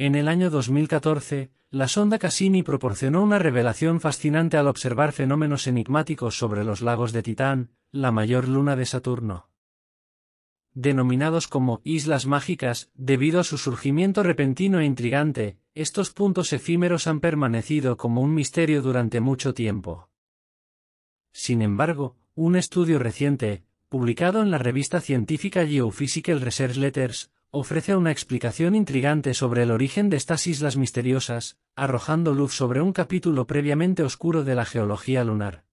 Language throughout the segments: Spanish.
En el año 2014, la sonda Cassini proporcionó una revelación fascinante al observar fenómenos enigmáticos sobre los lagos de Titán, la mayor luna de Saturno. Denominados como islas mágicas, debido a su surgimiento repentino e intrigante, estos puntos efímeros han permanecido como un misterio durante mucho tiempo. Sin embargo, un estudio reciente, publicado en la revista científica Geophysical Research Letters, ofrece una explicación intrigante sobre el origen de estas islas misteriosas, arrojando luz sobre un capítulo previamente oscuro de la geología lunar.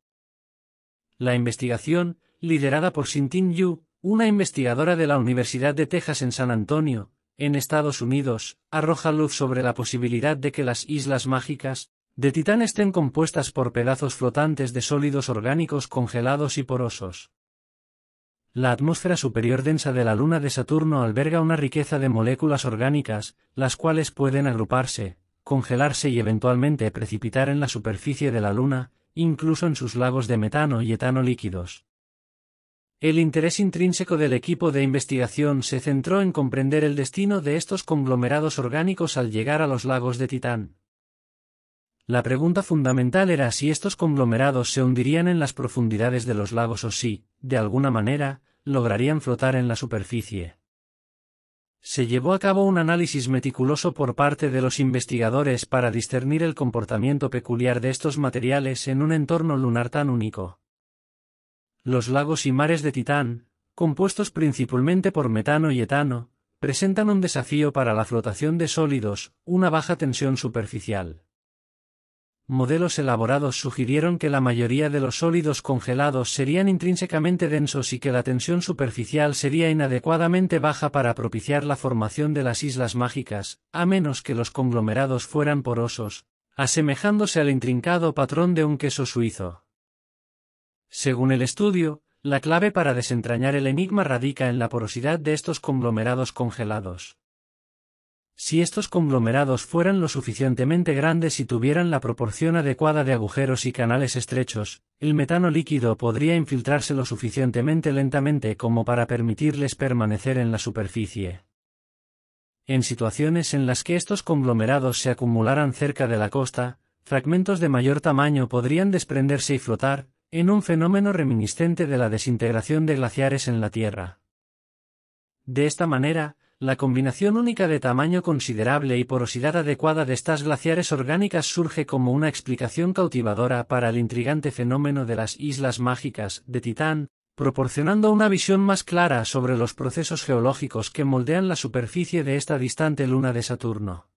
La investigación, liderada por Sintin Yu, una investigadora de la Universidad de Texas en San Antonio, en Estados Unidos, arroja luz sobre la posibilidad de que las islas mágicas, de Titán estén compuestas por pedazos flotantes de sólidos orgánicos congelados y porosos. La atmósfera superior densa de la luna de Saturno alberga una riqueza de moléculas orgánicas, las cuales pueden agruparse, congelarse y eventualmente precipitar en la superficie de la luna, incluso en sus lagos de metano y etano líquidos. El interés intrínseco del equipo de investigación se centró en comprender el destino de estos conglomerados orgánicos al llegar a los lagos de Titán. La pregunta fundamental era si estos conglomerados se hundirían en las profundidades de los lagos o si, de alguna manera, lograrían flotar en la superficie. Se llevó a cabo un análisis meticuloso por parte de los investigadores para discernir el comportamiento peculiar de estos materiales en un entorno lunar tan único. Los lagos y mares de Titán, compuestos principalmente por metano y etano, presentan un desafío para la flotación de sólidos, una baja tensión superficial modelos elaborados sugirieron que la mayoría de los sólidos congelados serían intrínsecamente densos y que la tensión superficial sería inadecuadamente baja para propiciar la formación de las islas mágicas, a menos que los conglomerados fueran porosos, asemejándose al intrincado patrón de un queso suizo. Según el estudio, la clave para desentrañar el enigma radica en la porosidad de estos conglomerados congelados. Si estos conglomerados fueran lo suficientemente grandes y tuvieran la proporción adecuada de agujeros y canales estrechos, el metano líquido podría infiltrarse lo suficientemente lentamente como para permitirles permanecer en la superficie. En situaciones en las que estos conglomerados se acumularan cerca de la costa, fragmentos de mayor tamaño podrían desprenderse y flotar, en un fenómeno reminiscente de la desintegración de glaciares en la Tierra. De esta manera, la combinación única de tamaño considerable y porosidad adecuada de estas glaciares orgánicas surge como una explicación cautivadora para el intrigante fenómeno de las islas mágicas de Titán, proporcionando una visión más clara sobre los procesos geológicos que moldean la superficie de esta distante luna de Saturno.